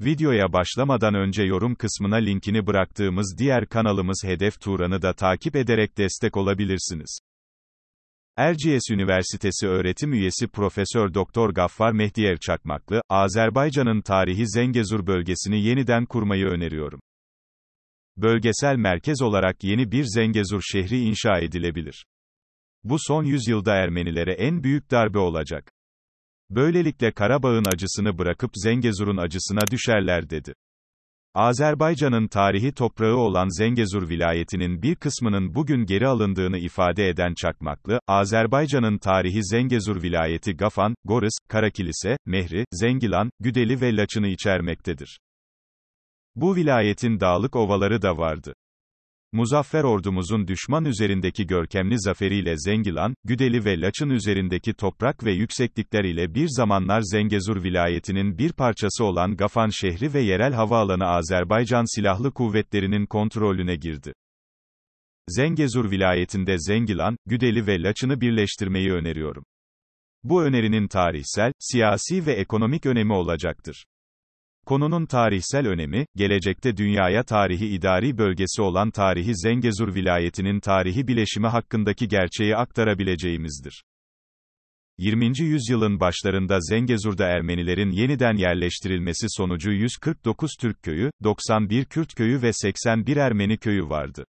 Videoya başlamadan önce yorum kısmına linkini bıraktığımız diğer kanalımız Hedef Turan'ı da takip ederek destek olabilirsiniz. Erciyes Üniversitesi öğretim üyesi Profesör Doktor Gaffar Mehdiyer Çakmaklı, Azerbaycan'ın tarihi Zengezur bölgesini yeniden kurmayı öneriyorum. Bölgesel merkez olarak yeni bir Zengezur şehri inşa edilebilir. Bu son yüzyılda Ermenilere en büyük darbe olacak. Böylelikle Karabağ'ın acısını bırakıp Zengezur'un acısına düşerler dedi. Azerbaycan'ın tarihi toprağı olan Zengezur vilayetinin bir kısmının bugün geri alındığını ifade eden Çakmaklı, Azerbaycan'ın tarihi Zengezur vilayeti Gafan, Goris, Karakilise, Mehri, Zengilan, Güdeli ve Laçın'ı içermektedir. Bu vilayetin dağlık ovaları da vardı muzaffer ordumuzun düşman üzerindeki görkemli zaferiyle Zengilan, Güdeli ve Laçın üzerindeki toprak ve yükseklikler ile bir zamanlar Zengezur vilayetinin bir parçası olan Gafan şehri ve yerel havaalanı Azerbaycan Silahlı Kuvvetleri'nin kontrolüne girdi. Zengezur vilayetinde Zengilan, Güdeli ve Laçın'ı birleştirmeyi öneriyorum. Bu önerinin tarihsel, siyasi ve ekonomik önemi olacaktır. Konunun tarihsel önemi, gelecekte dünyaya tarihi idari bölgesi olan tarihi Zengezur vilayetinin tarihi bileşimi hakkındaki gerçeği aktarabileceğimizdir. 20. yüzyılın başlarında Zengezur'da Ermenilerin yeniden yerleştirilmesi sonucu 149 Türk köyü, 91 Kürt köyü ve 81 Ermeni köyü vardı.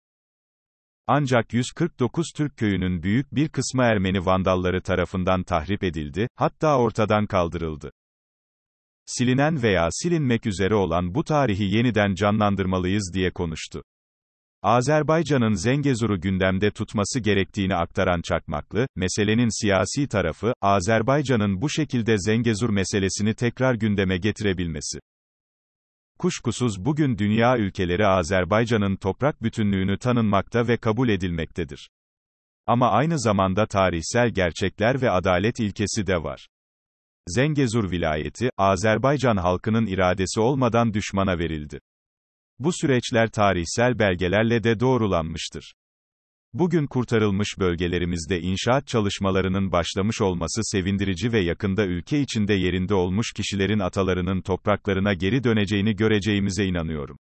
Ancak 149 Türk köyünün büyük bir kısmı Ermeni vandalları tarafından tahrip edildi, hatta ortadan kaldırıldı silinen veya silinmek üzere olan bu tarihi yeniden canlandırmalıyız diye konuştu. Azerbaycan'ın Zengezur'u gündemde tutması gerektiğini aktaran Çakmaklı, meselenin siyasi tarafı, Azerbaycan'ın bu şekilde Zengezur meselesini tekrar gündeme getirebilmesi. Kuşkusuz bugün dünya ülkeleri Azerbaycan'ın toprak bütünlüğünü tanınmakta ve kabul edilmektedir. Ama aynı zamanda tarihsel gerçekler ve adalet ilkesi de var. Zengezur vilayeti, Azerbaycan halkının iradesi olmadan düşmana verildi. Bu süreçler tarihsel belgelerle de doğrulanmıştır. Bugün kurtarılmış bölgelerimizde inşaat çalışmalarının başlamış olması sevindirici ve yakında ülke içinde yerinde olmuş kişilerin atalarının topraklarına geri döneceğini göreceğimize inanıyorum.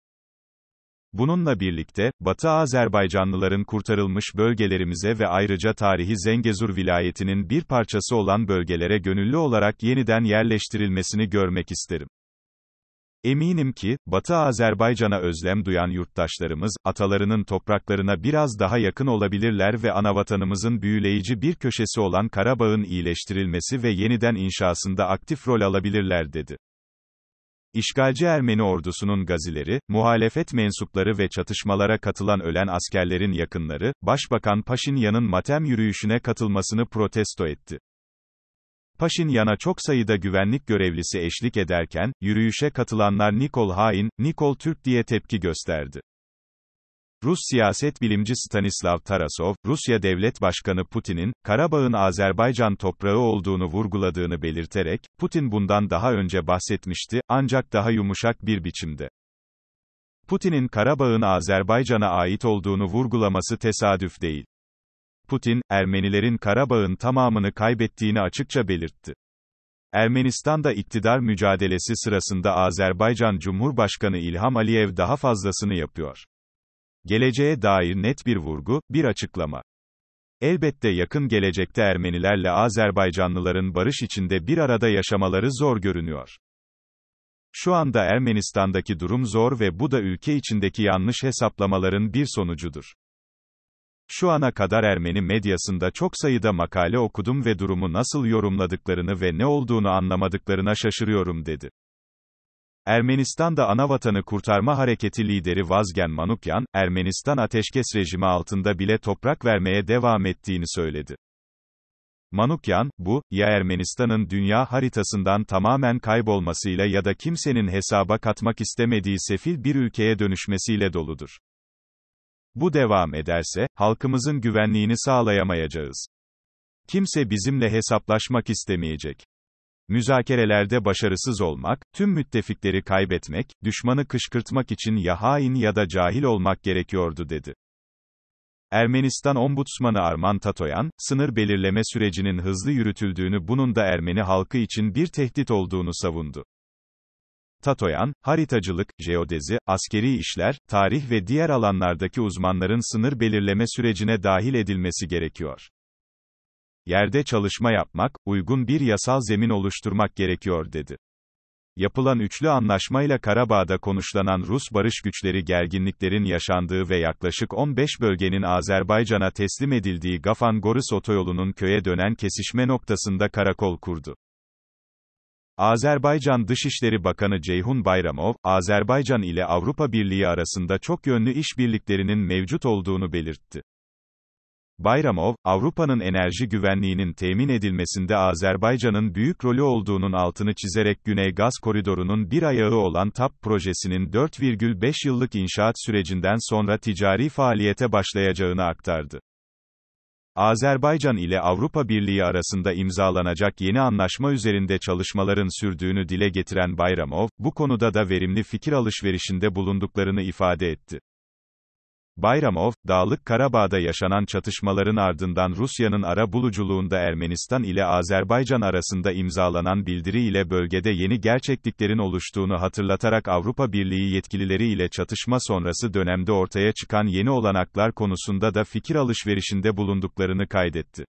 Bununla birlikte, Batı Azerbaycanlıların kurtarılmış bölgelerimize ve ayrıca tarihi Zengezur vilayetinin bir parçası olan bölgelere gönüllü olarak yeniden yerleştirilmesini görmek isterim. Eminim ki, Batı Azerbaycan'a özlem duyan yurttaşlarımız, atalarının topraklarına biraz daha yakın olabilirler ve anavatanımızın büyüleyici bir köşesi olan Karabağ'ın iyileştirilmesi ve yeniden inşasında aktif rol alabilirler dedi. İşgalci Ermeni ordusunun gazileri, muhalefet mensupları ve çatışmalara katılan ölen askerlerin yakınları, Başbakan Paşinyan'ın matem yürüyüşüne katılmasını protesto etti. Paşinyan'a çok sayıda güvenlik görevlisi eşlik ederken, yürüyüşe katılanlar Nikol hain, Nikol Türk diye tepki gösterdi. Rus siyaset bilimci Stanislav Tarasov, Rusya Devlet Başkanı Putin'in, Karabağ'ın Azerbaycan toprağı olduğunu vurguladığını belirterek, Putin bundan daha önce bahsetmişti, ancak daha yumuşak bir biçimde. Putin'in Karabağ'ın Azerbaycan'a ait olduğunu vurgulaması tesadüf değil. Putin, Ermenilerin Karabağ'ın tamamını kaybettiğini açıkça belirtti. Ermenistan'da iktidar mücadelesi sırasında Azerbaycan Cumhurbaşkanı İlham Aliyev daha fazlasını yapıyor. Geleceğe dair net bir vurgu, bir açıklama. Elbette yakın gelecekte Ermenilerle Azerbaycanlıların barış içinde bir arada yaşamaları zor görünüyor. Şu anda Ermenistan'daki durum zor ve bu da ülke içindeki yanlış hesaplamaların bir sonucudur. Şu ana kadar Ermeni medyasında çok sayıda makale okudum ve durumu nasıl yorumladıklarını ve ne olduğunu anlamadıklarına şaşırıyorum dedi. Ermenistan'da anavatanı kurtarma hareketi lideri Vazgen Manukyan, Ermenistan ateşkes rejimi altında bile toprak vermeye devam ettiğini söyledi. Manukyan, bu, ya Ermenistan'ın dünya haritasından tamamen kaybolmasıyla ya da kimsenin hesaba katmak istemediği sefil bir ülkeye dönüşmesiyle doludur. Bu devam ederse, halkımızın güvenliğini sağlayamayacağız. Kimse bizimle hesaplaşmak istemeyecek müzakerelerde başarısız olmak, tüm müttefikleri kaybetmek, düşmanı kışkırtmak için ya hain ya da cahil olmak gerekiyordu dedi. Ermenistan Ombudsmanı Arman Tatoyan, sınır belirleme sürecinin hızlı yürütüldüğünü bunun da Ermeni halkı için bir tehdit olduğunu savundu. Tatoyan, haritacılık, jeodezi, askeri işler, tarih ve diğer alanlardaki uzmanların sınır belirleme sürecine dahil edilmesi gerekiyor yerde çalışma yapmak, uygun bir yasal zemin oluşturmak gerekiyor dedi. Yapılan üçlü anlaşmayla Karabağ'da konuşlanan Rus barış güçleri gerginliklerin yaşandığı ve yaklaşık 15 bölgenin Azerbaycan'a teslim edildiği Gafan-Gorus otoyolunun köye dönen kesişme noktasında karakol kurdu. Azerbaycan Dışişleri Bakanı Ceyhun Bayramov, Azerbaycan ile Avrupa Birliği arasında çok yönlü işbirliklerinin mevcut olduğunu belirtti. Bayramov, Avrupa'nın enerji güvenliğinin temin edilmesinde Azerbaycan'ın büyük rolü olduğunun altını çizerek Güney Gaz Koridoru'nun bir ayağı olan TAP projesinin 4,5 yıllık inşaat sürecinden sonra ticari faaliyete başlayacağını aktardı. Azerbaycan ile Avrupa Birliği arasında imzalanacak yeni anlaşma üzerinde çalışmaların sürdüğünü dile getiren Bayramov, bu konuda da verimli fikir alışverişinde bulunduklarını ifade etti. Bayramov, Dağlık Karabağ'da yaşanan çatışmaların ardından Rusya'nın ara buluculuğunda Ermenistan ile Azerbaycan arasında imzalanan bildiri ile bölgede yeni gerçekliklerin oluştuğunu hatırlatarak Avrupa Birliği yetkilileri ile çatışma sonrası dönemde ortaya çıkan yeni olanaklar konusunda da fikir alışverişinde bulunduklarını kaydetti.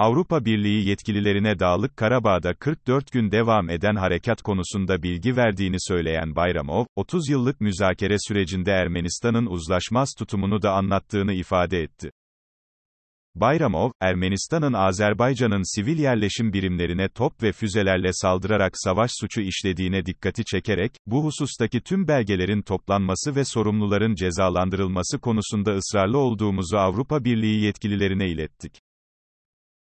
Avrupa Birliği yetkililerine Dağlık Karabağ'da 44 gün devam eden harekat konusunda bilgi verdiğini söyleyen Bayramov, 30 yıllık müzakere sürecinde Ermenistan'ın uzlaşmaz tutumunu da anlattığını ifade etti. Bayramov, Ermenistan'ın Azerbaycan'ın sivil yerleşim birimlerine top ve füzelerle saldırarak savaş suçu işlediğine dikkati çekerek, bu husustaki tüm belgelerin toplanması ve sorumluların cezalandırılması konusunda ısrarlı olduğumuzu Avrupa Birliği yetkililerine ilettik.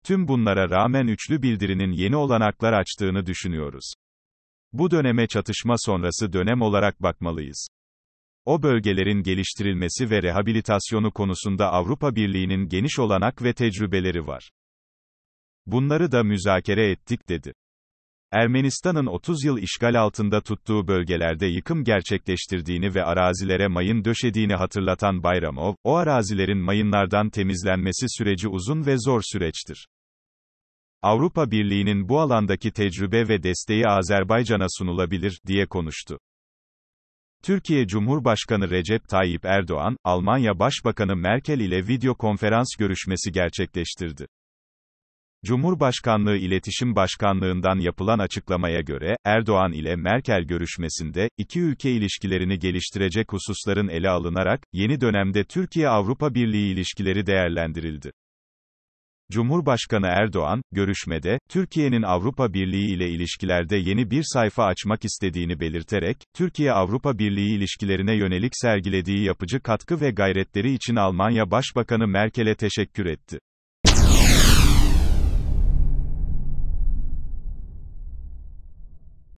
Tüm bunlara rağmen üçlü bildirinin yeni olanaklar açtığını düşünüyoruz. Bu döneme çatışma sonrası dönem olarak bakmalıyız. O bölgelerin geliştirilmesi ve rehabilitasyonu konusunda Avrupa Birliği'nin geniş olanak ve tecrübeleri var. Bunları da müzakere ettik dedi. Ermenistan'ın 30 yıl işgal altında tuttuğu bölgelerde yıkım gerçekleştirdiğini ve arazilere mayın döşediğini hatırlatan Bayramov, o arazilerin mayınlardan temizlenmesi süreci uzun ve zor süreçtir. Avrupa Birliği'nin bu alandaki tecrübe ve desteği Azerbaycan'a sunulabilir, diye konuştu. Türkiye Cumhurbaşkanı Recep Tayyip Erdoğan, Almanya Başbakanı Merkel ile video konferans görüşmesi gerçekleştirdi. Cumhurbaşkanlığı İletişim Başkanlığından yapılan açıklamaya göre, Erdoğan ile Merkel görüşmesinde, iki ülke ilişkilerini geliştirecek hususların ele alınarak, yeni dönemde Türkiye-Avrupa Birliği ilişkileri değerlendirildi. Cumhurbaşkanı Erdoğan, görüşmede, Türkiye'nin Avrupa Birliği ile ilişkilerde yeni bir sayfa açmak istediğini belirterek, Türkiye-Avrupa Birliği ilişkilerine yönelik sergilediği yapıcı katkı ve gayretleri için Almanya Başbakanı Merkel'e teşekkür etti.